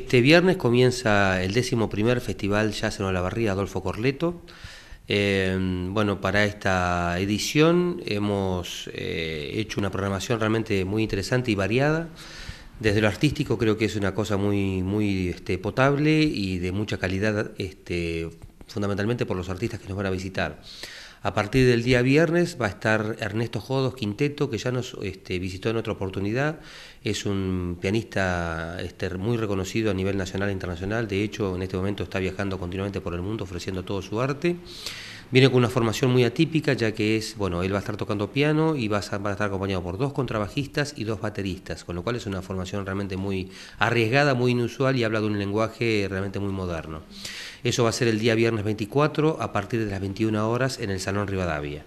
Este viernes comienza el décimo primer Festival Jazz en Barría Adolfo Corleto. Em, bueno, para esta edición hemos eh, hecho una programación realmente muy interesante y variada. Desde lo artístico creo que es una cosa muy, muy este, potable y de mucha calidad, este, fundamentalmente por los artistas que nos van a visitar. A partir del día viernes va a estar Ernesto Jodos Quinteto, que ya nos este, visitó en otra oportunidad. Es un pianista este, muy reconocido a nivel nacional e internacional. De hecho, en este momento está viajando continuamente por el mundo ofreciendo todo su arte. Viene con una formación muy atípica, ya que es, bueno, él va a estar tocando piano y va a, estar, va a estar acompañado por dos contrabajistas y dos bateristas, con lo cual es una formación realmente muy arriesgada, muy inusual y habla de un lenguaje realmente muy moderno. Eso va a ser el día viernes 24 a partir de las 21 horas en el Salón Rivadavia.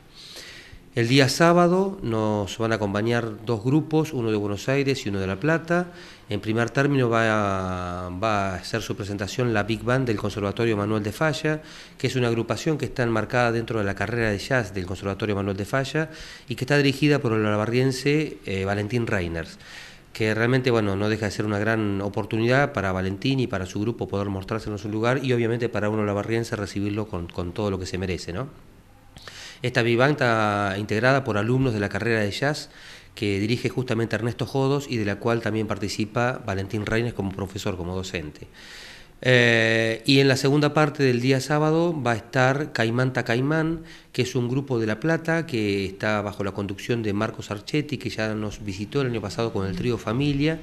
El día sábado nos van a acompañar dos grupos, uno de Buenos Aires y uno de La Plata. En primer término va a, hacer su presentación la Big Band del Conservatorio Manuel de Falla, que es una agrupación que está enmarcada dentro de la carrera de jazz del Conservatorio Manuel de Falla y que está dirigida por el alabarriense eh, Valentín Reiners que realmente bueno no deja de ser una gran oportunidad para Valentín y para su grupo poder mostrarse en su lugar y obviamente para uno barriense recibirlo con, con todo lo que se merece, ¿no? Esta Vivant está integrada por alumnos de la carrera de jazz que dirige justamente Ernesto Jodos y de la cual también participa Valentín Reines como profesor, como docente. Eh, y en la segunda parte del día sábado va a estar Caimanta Caimán, que es un grupo de La Plata que está bajo la conducción de Marcos Archetti, que ya nos visitó el año pasado con el trío Familia,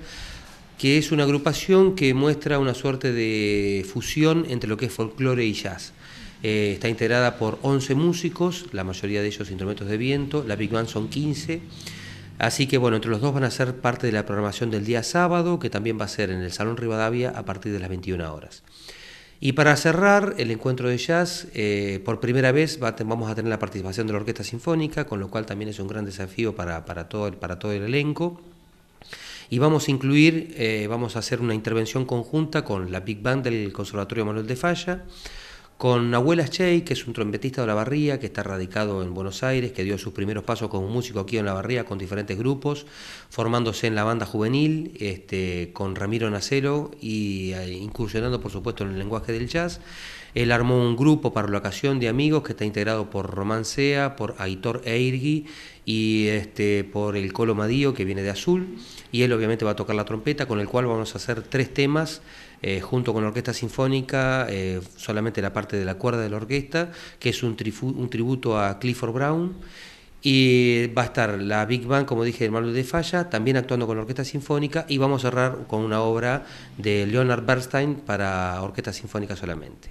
que es una agrupación que muestra una suerte de fusión entre lo que es folclore y jazz. Eh, está integrada por 11 músicos, la mayoría de ellos instrumentos de viento, la Big Band son 15. Así que bueno, entre los dos van a ser parte de la programación del día sábado, que también va a ser en el Salón Rivadavia a partir de las 21 horas. Y para cerrar el encuentro de jazz, eh, por primera vez vamos a tener la participación de la Orquesta Sinfónica, con lo cual también es un gran desafío para, todo, el, para todo el elenco. Y vamos a incluir, eh, vamos a hacer una intervención conjunta con la Big Band del Conservatorio Manuel de Falla con Abuela Chey, que es un trompetista de la barría, que está radicado en Buenos Aires, que dio sus primeros pasos como músico aquí en la barría con diferentes grupos, formándose en la banda juvenil, este, con Ramiro Nacero y eh, incursionando por supuesto en el lenguaje del jazz. Él armó un grupo para la ocasión de amigos que está integrado por Román Sea, por Aitor Eirgi y este, por el Colo Madío que viene de Azul. Y él obviamente va a tocar la trompeta, con el cual vamos a hacer tres temas eh, junto con la Orquesta Sinfónica, eh, solamente la parte de la cuerda de la orquesta, que es un, tributo a Clifford Brown. Y va a estar la Big Band, como dije, de Manuel de Falla, también actuando con la Orquesta Sinfónica y vamos a cerrar con una obra de Leonard Bernstein para Orquesta Sinfónica solamente.